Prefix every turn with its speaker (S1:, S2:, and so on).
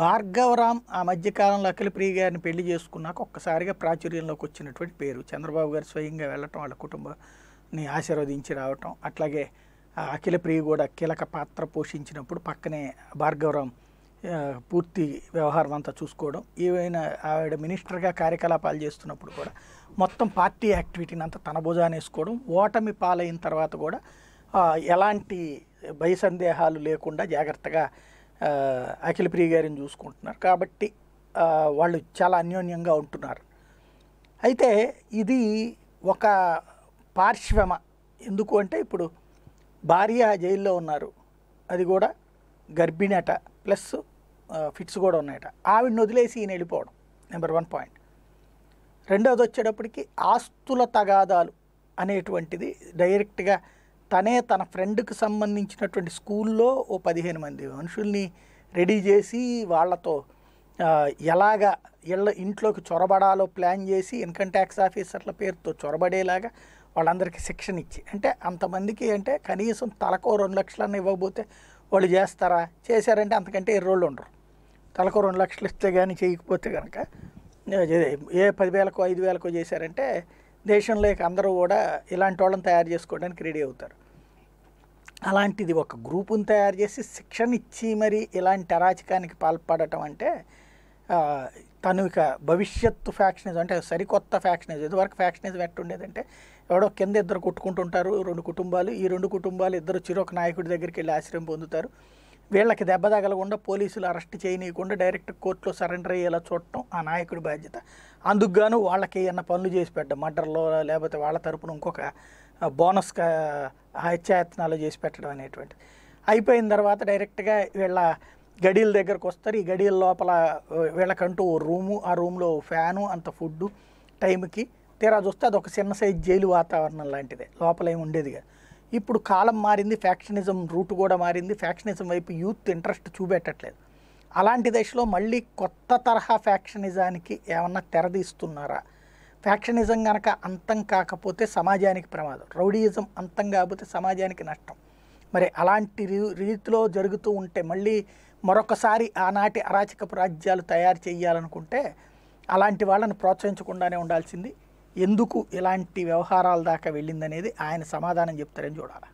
S1: భార్గవరామ్ ఆ మధ్యకాలంలో ప్రియ గారిని పెళ్లి చేసుకున్నాక ఒక్కసారిగా ప్రాచుర్యంలోకి వచ్చినటువంటి పేరు చంద్రబాబు గారు స్వయంగా వెళ్ళటం వాళ్ళ కుటుంబాన్ని ఆశీర్వదించి రావటం అట్లాగే ప్రియ కూడా కీలక పాత్ర పోషించినప్పుడు పక్కనే భార్గవరామ్ పూర్తి వ్యవహారం అంతా చూసుకోవడం ఈవైన ఆవిడ మినిస్టర్గా కార్యకలాపాలు చేస్తున్నప్పుడు కూడా మొత్తం పార్టీ యాక్టివిటీని అంతా తన భుజానేసుకోవడం ఓటమి పాలైన తర్వాత కూడా ఎలాంటి భయ సందేహాలు లేకుండా జాగ్రత్తగా అఖిల ప్రియ గారిని చూసుకుంటున్నారు కాబట్టి వాళ్ళు చాలా అన్యోన్యంగా ఉంటున్నారు అయితే ఇది ఒక పార్శ్వమ ఎందుకు అంటే ఇప్పుడు భార్య జైల్లో ఉన్నారు అది కూడా గర్భిణట ప్లస్ ఫిట్స్ కూడా ఉన్నాయట ఆవిడని వదిలేసి ఈయన వెళ్ళిపోవడం నెంబర్ వన్ పాయింట్ రెండవది వచ్చేటప్పటికి ఆస్తుల తగాదాలు అనేటువంటిది డైరెక్ట్గా తనే తన ఫ్రెండ్కి సంబంధించినటువంటి స్కూల్లో ఓ పదిహేను మంది మనుషుల్ని రెడీ చేసి వాళ్ళతో ఎలాగ ఇళ్ళ ఇంట్లోకి చొరబడాలో ప్లాన్ చేసి ఇన్కమ్ ట్యాక్స్ ఆఫీసర్ల పేరుతో చొరబడేలాగా వాళ్ళందరికీ శిక్షణ ఇచ్చి అంటే అంతమందికి అంటే కనీసం తలకో రెండు లక్షలన్నా ఇవ్వకపోతే వాళ్ళు చేస్తారా చేశారంటే అంతకంటే ఎర్ర రోజులు ఉండరు తలకో రెండు లక్షలు ఇస్తే కానీ చేయకపోతే కనుక ఏ పదివేలకో ఐదు వేలకో చేశారంటే దేశంలో అందరూ కూడా ఇలాంటి వాళ్ళని తయారు చేసుకోవడానికి రెడీ అవుతారు అలాంటిది ఒక గ్రూపును తయారు చేసి శిక్షణ ఇచ్చి మరి ఇలాంటి అరాచకానికి పాల్పడటం అంటే తను ఇక భవిష్యత్తు ఫ్యాక్షనిజం అంటే సరికొత్త ఫ్యాక్షనిజం ఇదివరకు ఫ్యాక్షనిజం ఎట్టుండేదంటే ఎవడో కింద ఇద్దరు కొట్టుకుంటుంటారు రెండు కుటుంబాలు ఈ రెండు కుటుంబాలు ఇద్దరు చిరొక నాయకుడి దగ్గరికి వెళ్ళి ఆశ్రయం పొందుతారు వీళ్ళకి దెబ్బ తగలకుండా పోలీసులు అరెస్ట్ చేయనీయకుండా డైరెక్ట్ కోర్టులో సరెండర్ అయ్యేలా చూడటం ఆ నాయకుడి బాధ్యత అందుకుగాను వాళ్ళకి ఏమన్నా పనులు చేసి పెట్టడం మర్డర్లో లేకపోతే వాళ్ళ తరపున ఇంకొక బోనస్ హత్యాయత్నాలు చేసి పెట్టడం అనేటువంటిది అయిపోయిన తర్వాత డైరెక్ట్గా వీళ్ళ గడియల దగ్గరకు వస్తారు ఈ గడియల లోపల వీళ్ళకంటూ ఓ రూము ఆ రూమ్లో ఫ్యాను అంత ఫుడ్ టైంకి తీరా చూస్తే అది ఒక చిన్న సైజ్ జైలు వాతావరణం లాంటిదే లోపల ఏమి ఉండేదిగా ఇప్పుడు కాలం మారింది ఫ్యాక్షనిజం రూట్ కూడా మారింది ఫ్యాక్షనిజం వైపు యూత్ ఇంట్రెస్ట్ చూపెట్టట్లేదు అలాంటి దశలో మళ్ళీ కొత్త తరహా ఫ్యాక్షనిజానికి ఏమన్నా తెరదీస్తున్నారా ఫ్యాక్షనిజం కనుక అంతం కాకపోతే సమాజానికి ప్రమాదం రౌడీయిజం అంతం కాకపోతే సమాజానికి నష్టం మరి అలాంటి రీతిలో జరుగుతూ ఉంటే మళ్ళీ మరొకసారి ఆనాటి అరాచకపు రాజ్యాలు తయారు చేయాలనుకుంటే అలాంటి వాళ్ళని ప్రోత్సహించకుండానే ఉండాల్సింది ఎందుకు ఇలాంటి వ్యవహారాల దాకా వెళ్ళిందనేది ఆయన సమాధానం చెప్తారని చూడాలి